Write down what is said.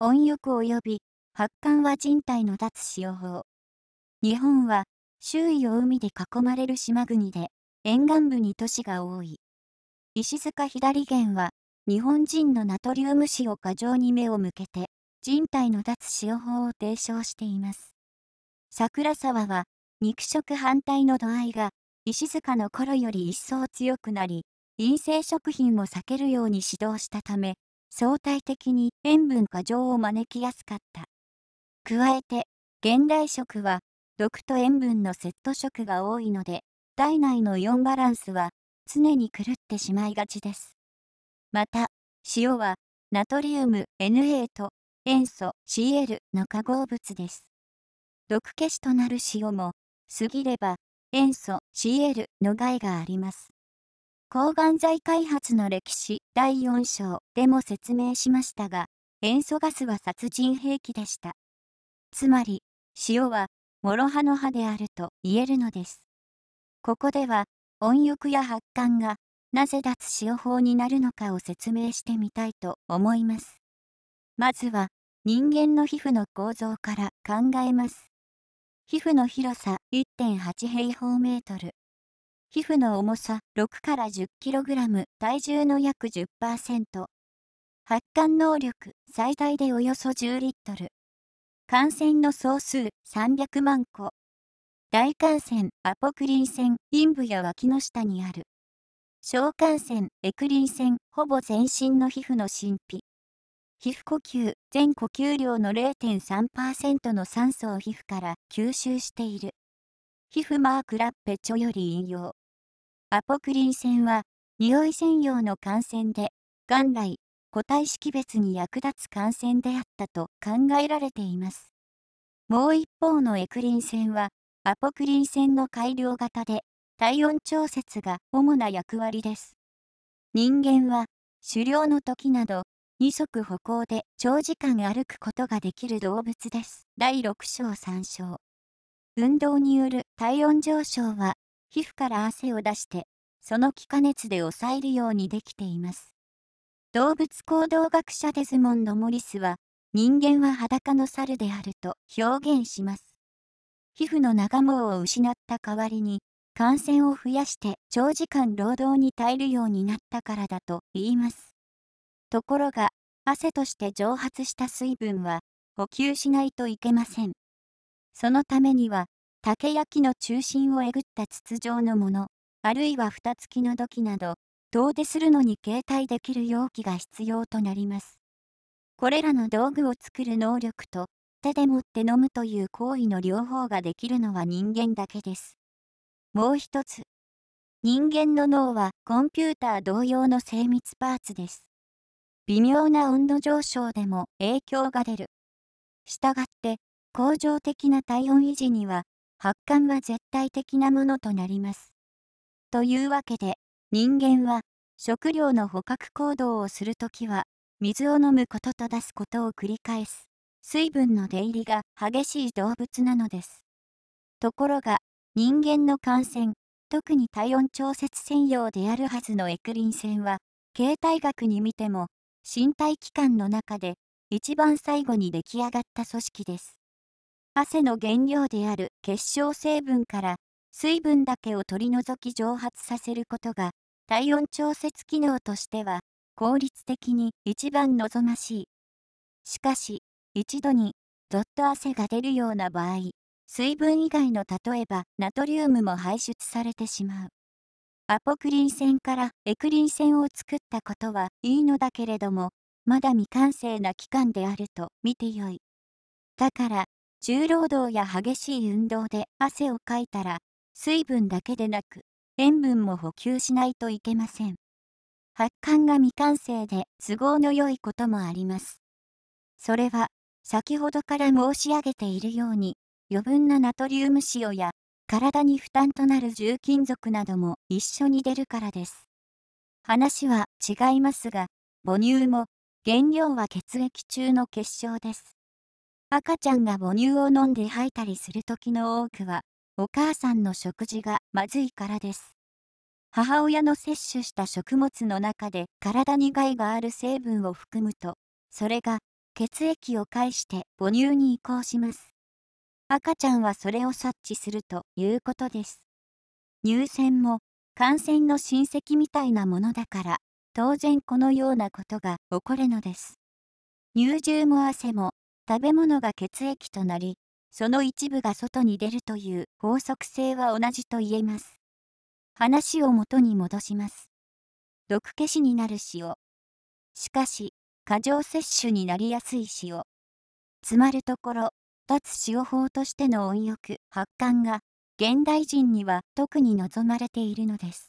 温浴及び発汗は人体の脱使用法。日本は周囲を海で囲まれる島国で沿岸部に都市が多い。石塚左源は日本人のナトリウム死を過剰に目を向けて人体の脱塩法を提唱しています。桜沢は肉食反対の度合いが石塚の頃より一層強くなり陰性食品を避けるように指導したため相対的に塩分過剰を招きやすかった。加えて、現代食は、毒と塩分のセット食が多いので、体内のイオンバランスは常に狂ってしまいがちです。また、塩はナトリウム NA と塩素 CL の化合物です。毒消しとなる塩も過ぎれば塩素 CL の害があります。抗がん剤開発の歴史第4章でも説明しましたが、塩素ガスは殺人兵器でした。つまり、塩は、諸刃の刃であると言えるのです。ここでは、温浴や発汗が、なぜ脱塩法になるのかを説明してみたいと思います。まずは、人間の皮膚の構造から考えます。皮膚の広さ1.8平方メートル、皮膚の重さ6から 10kg、体重の約10%。発汗能力最大でおよそ10リットル。感染の総数300万個。大感染、アポクリン腺、陰部や脇の下にある。小感染、エクリン腺、ほぼ全身の皮膚の神秘。皮膚呼吸、全呼吸量の0.3%の酸素を皮膚から吸収している。皮膚マークラッペチョより引用。アポクリン腺は、匂い専用の感染で、元来、個体識別に役立つ感染であったと考えられています。もう一方のエクリン腺は、アポクリン腺の改良型で、体温調節が主な役割です。人間は、狩猟の時など、二足歩行で長時間歩くことができる動物です。第6章3章。運動による体温上昇は皮膚から汗を出して、その気化熱で抑えるようにできています。動物行動学者デズモンド・モリスは、人間は裸の猿であると表現します。皮膚の長毛を失った代わりに、感染を増やして長時間労働に耐えるようになったからだと言います。ところが、汗として蒸発した水分は補給しないといけません。そのためには、竹焼きの中心をえぐった筒状のもの、あるいは蓋付きの土器など、遠出するのに携帯できる容器が必要となります。これらの道具を作る能力と、手で持って飲むという行為の両方ができるのは人間だけです。もう一つ。人間の脳はコンピューター同様の精密パーツです。微妙な温度上昇でも影響が出る。したがって、恒常的な体温維持には発汗は絶対的なものとなります。というわけで、人間は食料の捕獲行動をするときは、水を飲むことと出すことを繰り返す、水分の出入りが激しい動物なのです。ところが、人間の感染、特に体温調節専用であるはずのエクリン腺は、形態学に見ても、身体器官の中で一番最後に出来上がった組織です。汗の原料である結晶成分から水分だけを取り除き蒸発させることが体温調節機能としては効率的に一番望ましい。しかし、一度にどっと汗が出るような場合、水分以外の例えばナトリウムも排出されてしまう。アポクリン腺からエクリン腺を作ったことはいいのだけれども、まだ未完成な期間であると見てよい。だから、重労働や激しい運動で汗をかいたら、水分だけでなく、塩分も補給しないといけません。発汗が未完成で都合の良いこともあります。それは、先ほどから申し上げているように、余分なナトリウム塩や、体に負担となる重金属なども一緒に出るからです。話は違いますが、母乳も、原料は血液中の結晶です。赤ちゃんが母乳を飲んで吐いたりする時の多くは、お母さんの食事がまずいからです。母親の摂取した食物の中で体に害がある成分を含むと、それが血液を介して母乳に移行します。赤ちゃんはそれを察知するということです。乳腺も感染の親戚みたいなものだから、当然このようなことが起こるのです。乳汁も汗も食べ物が血液となり、その一部が外に出るという法則性は同じと言えます。話を元に戻します。毒消しになる塩。しかし、過剰摂取になりやすい塩。つまるところ、脱塩法としての温浴、発汗が、現代人には特に望まれているのです。